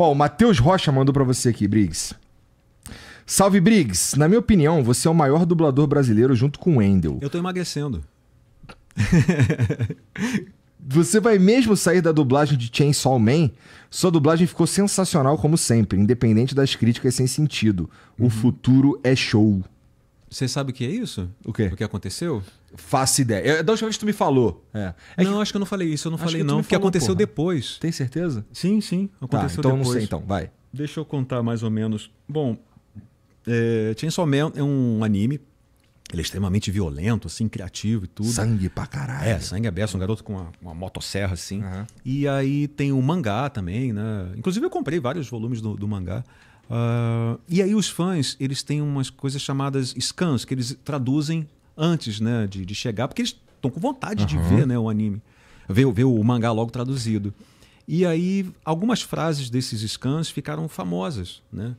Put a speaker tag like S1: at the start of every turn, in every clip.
S1: Ó, o Matheus Rocha mandou para você aqui, Briggs. Salve, Briggs. Na minha opinião, você é o maior dublador brasileiro junto com o Wendel.
S2: Eu tô emagrecendo.
S1: Você vai mesmo sair da dublagem de Chainsaw Man? Sua dublagem ficou sensacional como sempre, independente das críticas sem sentido. O uhum. futuro é show.
S2: Você sabe o que é isso? O quê? O que aconteceu? Faça ideia. da última vez que tu me falou. É. É não, que... acho que eu não falei isso. Eu não acho falei, não. Porque aconteceu porra. depois. Tem certeza? Sim, sim. Aconteceu tá, então depois. Então não sei, então. Vai. Deixa eu contar mais ou menos. Bom, é, Chainsaw Man é um anime. Ele é extremamente violento, assim, criativo e tudo. Sangue pra caralho. É, sangue aberto. Um garoto com uma, uma motosserra, assim. Uhum. E aí tem o mangá também, né? Inclusive eu comprei vários volumes do, do mangá. Uh, e aí os fãs, eles têm umas coisas chamadas scans, que eles traduzem antes né, de, de chegar, porque eles estão com vontade uhum. de ver né, o anime, ver, ver o mangá logo traduzido. E aí algumas frases desses scans ficaram famosas, né?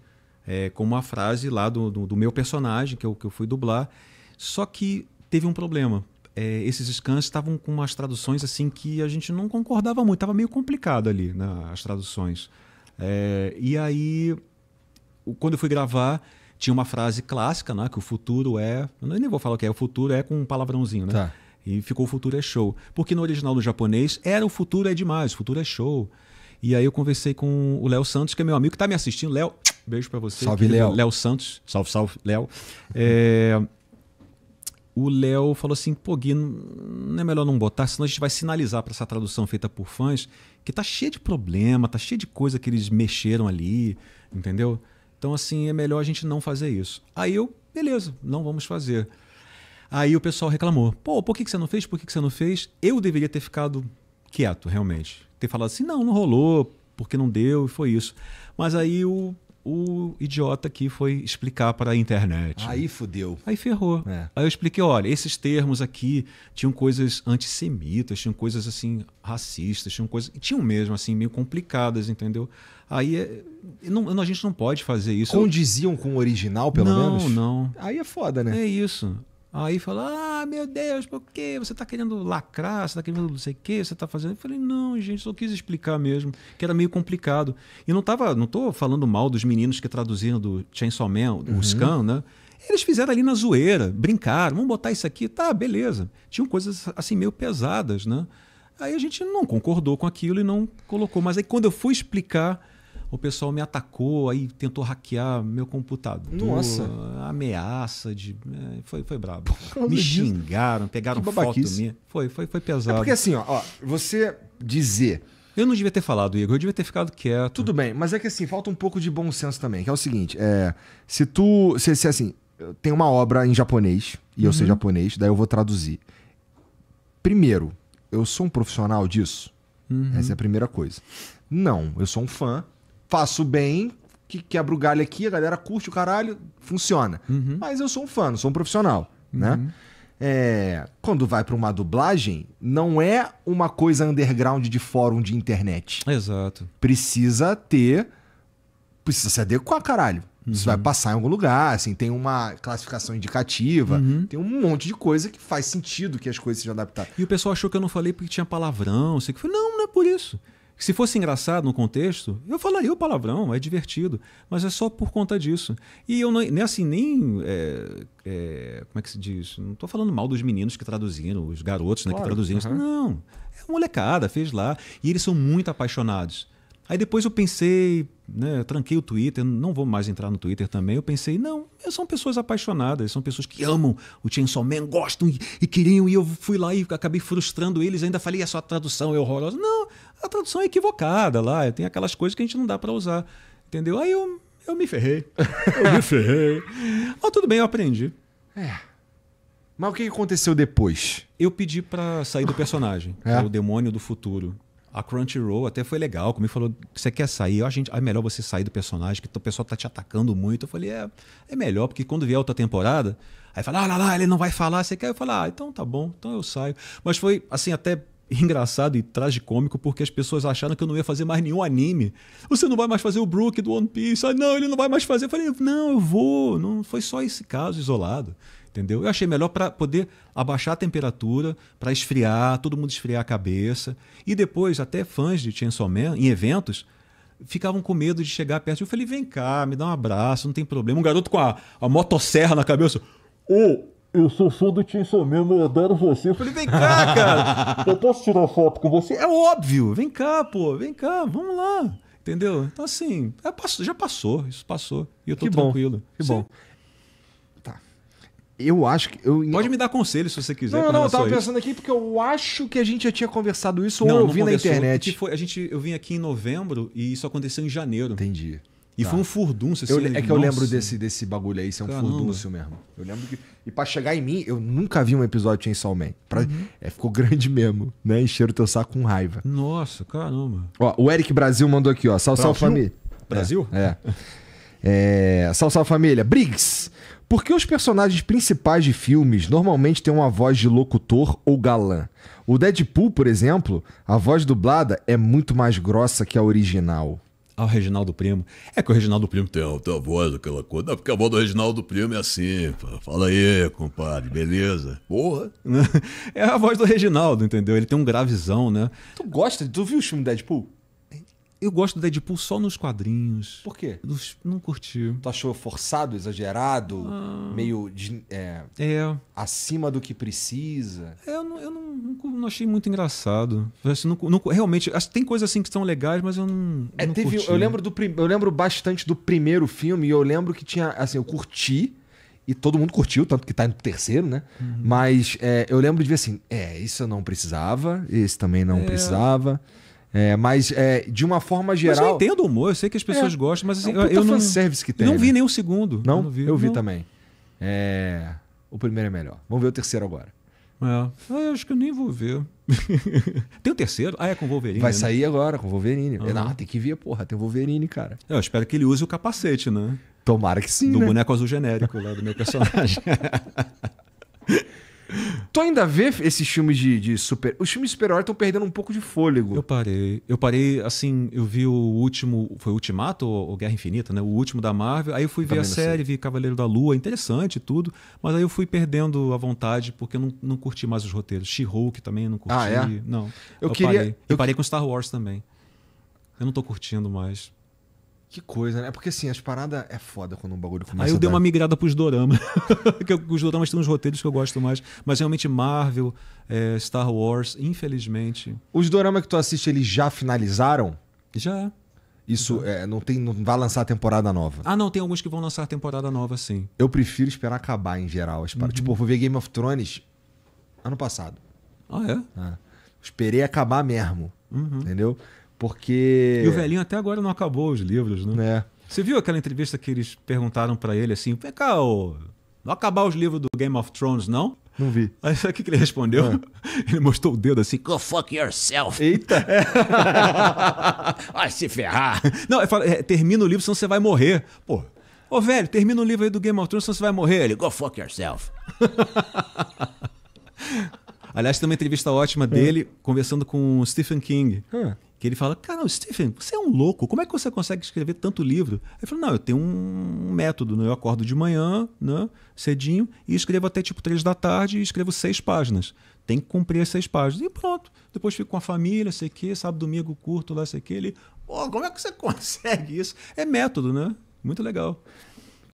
S2: É, como a frase lá do, do, do, meu personagem, que eu, que eu fui dublar. Só que teve um problema. É, esses scans estavam com umas traduções assim que a gente não concordava muito, estava meio complicado ali né, as traduções. É, e aí quando eu fui gravar, tinha uma frase clássica, né? Que o futuro é. Eu nem vou falar o que é, o futuro é com um palavrãozinho, né? Tá. E ficou o futuro é show. Porque no original do japonês era o futuro é demais, o futuro é show. E aí eu conversei com o Léo Santos, que é meu amigo, que tá me assistindo. Léo, beijo para você. Salve, Léo. Léo Santos. Salve, salve, Léo. É, o Léo falou assim: pô, Gui, não é melhor não botar, senão a gente vai sinalizar para essa tradução feita por fãs que tá cheia de problema, tá cheia de coisa que eles mexeram ali, entendeu? Então, assim, é melhor a gente não fazer isso. Aí eu, beleza, não vamos fazer. Aí o pessoal reclamou. Pô, por que, que você não fez? Por que, que você não fez? Eu deveria ter ficado quieto, realmente. Ter falado assim, não, não rolou, porque não deu, e foi isso. Mas aí o o idiota aqui foi explicar para a internet. Aí fudeu. Aí ferrou. É. Aí eu expliquei, olha, esses termos aqui tinham coisas antissemitas, tinham coisas assim racistas, tinham coisas, tinham mesmo assim meio complicadas, entendeu? Aí eh, não, a gente não pode fazer isso. Condiziam
S1: com o original, pelo não, menos? Não, não.
S2: Aí é foda, né? É isso. Aí fala, ah, ah, meu Deus, por quê? Você está querendo lacrar, você está querendo não sei o quê, você está fazendo. Eu falei, não, gente, só quis explicar mesmo, que era meio complicado. E não estava, não estou falando mal dos meninos que traduziram do Chainsaw Man, uhum. o Scan, né? Eles fizeram ali na zoeira, brincaram, vamos botar isso aqui, tá, beleza. Tinham coisas assim meio pesadas, né? Aí a gente não concordou com aquilo e não colocou. Mas aí quando eu fui explicar o pessoal me atacou, aí tentou hackear meu computador. Nossa. Ameaça de. É, foi, foi brabo. Me xingaram, pegaram foto minha. Foi, foi, foi pesado. É porque assim,
S1: ó, ó, você dizer. Eu não devia ter falado, Igor, eu devia ter ficado quieto. Tudo bem, mas é que assim, falta um pouco de bom senso também, que é o seguinte: é, se tu. Se, se assim, tem uma obra em japonês, e eu sou sei uhum. japonês, daí eu vou traduzir. Primeiro, eu sou um profissional disso? Uhum. Essa é a primeira coisa. Não, eu sou um fã, faço bem, que quebro o galho aqui, a galera curte o caralho, funciona. Uhum. Mas eu sou um fã, sou um profissional, né? uhum. né? É, quando vai para uma dublagem, não é uma coisa underground de fórum de internet.
S2: Exato.
S1: Precisa ter. Precisa se adequar, caralho. Uhum. Isso vai passar em algum lugar, assim, tem uma classificação indicativa, uhum. tem um monte de coisa que faz sentido que as coisas sejam adaptadas. E o pessoal
S2: achou que eu não falei porque tinha palavrão, sei que foi. Não, não é por isso. Se fosse engraçado no contexto, eu falaria o palavrão, é divertido, mas é só por conta disso. E eu não, nem é assim, nem. É, é, como é que se diz? Não estou falando mal dos meninos que traduziram, os garotos né, claro, que traduziram. Não, é molecada, fez lá. E eles são muito apaixonados. Aí depois eu pensei, né, tranquei o Twitter, não vou mais entrar no Twitter também. Eu pensei, não, são pessoas apaixonadas, são pessoas que amam o Chainsaw Man, gostam e, e queriam, e eu fui lá e acabei frustrando eles. Ainda falei, a é sua tradução é horrorosa. Não, a tradução é equivocada lá, tem aquelas coisas que a gente não dá para usar, entendeu? Aí eu, eu me ferrei. Eu me ferrei. Mas tudo bem, eu aprendi. É. Mas o que aconteceu depois? Eu pedi para sair do personagem, é. é? o demônio do futuro. A Crunchyroll até foi legal, comigo falou você quer sair, a gente, é melhor você sair do personagem, que o pessoal tá te atacando muito. Eu falei, é, é melhor, porque quando vier outra temporada, aí fala, ah lá, lá, ele não vai falar, você quer? Eu falei: ah, então tá bom, então eu saio. Mas foi, assim, até engraçado e tragicômico porque as pessoas acharam que eu não ia fazer mais nenhum anime. Você não vai mais fazer o Brook do One Piece? Ah, não, ele não vai mais fazer. Eu falei, não, eu vou. Não foi só esse caso isolado, entendeu? Eu achei melhor para poder abaixar a temperatura, para esfriar, todo mundo esfriar a cabeça. E depois até fãs de Chainsaw Man em eventos ficavam com medo de chegar perto. Eu falei, vem cá, me dá um abraço, não tem problema. Um garoto com a, a motosserra na cabeça. Ô, eu sou fã do Tinson mesmo, eu adoro você. Eu falei, vem cá, cara. eu posso tirar foto com você? É óbvio. Vem cá, pô. Vem cá, vamos lá. Entendeu? Então, assim, é, já passou. Isso passou. E eu tô que tranquilo. Bom, que Sim. bom. Tá. Eu acho que. Eu... Pode me dar conselho se você quiser. Não, não, eu tava pensando
S1: isso. aqui porque eu acho que a gente já tinha conversado isso ou ouvi na internet.
S2: É foi, a gente, eu vim aqui em novembro e isso aconteceu em janeiro. Entendi. E tá. foi um tá. furdúncio. Assim, eu, é que nossa. eu lembro desse,
S1: desse bagulho aí, isso é um Caramba. furdúncio
S2: mesmo. Eu lembro que.
S1: E pra chegar em mim, eu nunca vi um episódio de Chainsaw Man. Pra, uhum. é, ficou grande mesmo, né? Encheram teu saco com raiva.
S2: Nossa, caramba.
S1: Ó, o Eric Brasil mandou aqui, ó. Sal, sal, família. Brasil? É. é. é sal, sal, família. Briggs. Por que os personagens principais de filmes normalmente têm uma voz de locutor ou galã? O Deadpool, por exemplo, a voz dublada é muito mais grossa que a original ao Reginaldo Primo.
S2: É que o Reginaldo Primo tem a voz, aquela coisa. Não, porque a voz do Reginaldo Primo é assim. Fala aí, compadre, beleza? Porra! É a voz do Reginaldo, entendeu? Ele tem um gravizão, né? Tu gosta? Tu viu o filme Deadpool? Eu gosto do Deadpool só nos
S1: quadrinhos.
S2: Por quê? Nos, não
S1: curti. Tu achou forçado, exagerado, ah, meio de, é, é, acima do que precisa?
S2: É, eu, não, eu não, não, não, achei muito engraçado. Assim, realmente, tem coisas assim que são legais, mas eu não. É, eu, teve, eu lembro
S1: do eu lembro bastante do primeiro filme e eu lembro que tinha assim, eu curti e todo mundo curtiu, tanto que tá no terceiro, né? Uhum. Mas é, eu lembro de ver assim, é, isso eu não precisava, esse também não é. precisava. É, mas é, de uma forma geral. Mas eu entendo o humor, eu sei que as é. pessoas é, gostam, mas é assim, é um eu não. service que tem. Não vi né? nem um segundo. Não, não vi. Eu vi não. também. É, o primeiro é melhor. Vamos ver o terceiro agora. É, ah, acho que eu nem vou ver. tem o terceiro? Ah, é com o Wolverine. Vai né? sair agora com o Wolverine. Uhum. Não, tem que ver, porra, tem o
S2: Wolverine, cara. Eu espero que ele use o capacete, né? Tomara que sim. Do né? boneco azul genérico lá do meu personagem. Tu ainda vê esses filmes de, de super. Os filmes de super-herói estão perdendo um pouco de fôlego. Eu parei. Eu parei, assim, eu vi o último. Foi Ultimato ou, Guerra Infinita, né? O último da Marvel. Aí eu fui ver a série, sei. vi Cavaleiro da Lua, interessante tudo. Mas aí eu fui perdendo a vontade, porque eu não, não curti mais os roteiros. She-Hulk também não curti. Ah, é? Não. Eu, eu queria. Parei. Eu, eu parei com
S1: Star Wars também. Eu não tô curtindo mais. Que coisa, né? É porque assim, as paradas é foda quando um bagulho começa. Aí eu dei dar... uma
S2: migrada pros doramas. que os doramas têm uns roteiros que eu gosto mais. Mas realmente Marvel, é, Star Wars, infelizmente.
S1: Os doramas que tu assiste, eles já finalizaram? Já. Isso é, não tem, não vai lançar temporada nova.
S2: Ah, não, tem alguns que vão lançar temporada nova, sim.
S1: Eu prefiro esperar acabar em geral. uhum. Tipo, eu vou ver Game of Thrones ano passado. Ah, é? Ah. esperei acabar mesmo. Uhum. Entendeu? Porque. E o velhinho até agora não
S2: acabou os livros, né? É. Você viu aquela entrevista que eles perguntaram para ele assim: vem cá, ô, não acabar os livros do Game of Thrones, não? Não vi. Aí sabe o que, ele respondeu? É. Ele mostrou o dedo assim: go fuck yourself. Eita! Vai se ferrar. Não, ele é, termina o livro, senão você vai morrer. Pô, ô velho, termina o livro aí do Game of Thrones, senão você vai morrer. Ele: go fuck yourself. Aliás, tem uma entrevista ótima dele é. conversando com o Stephen King. É que ele fala, cara, Stephen, você é um louco, como é que você consegue escrever tanto livro? Aí ele falou, não, eu tenho um método, né? eu acordo de manhã, né, cedinho, e escrevo até tipo três da tarde e escrevo seis páginas. Tem que cumprir as seis páginas. E pronto. Depois fico com a família, sei que, sábado, domingo, curto lá, sei que. Ele, pô, como é que você consegue isso? É método, né? Muito legal.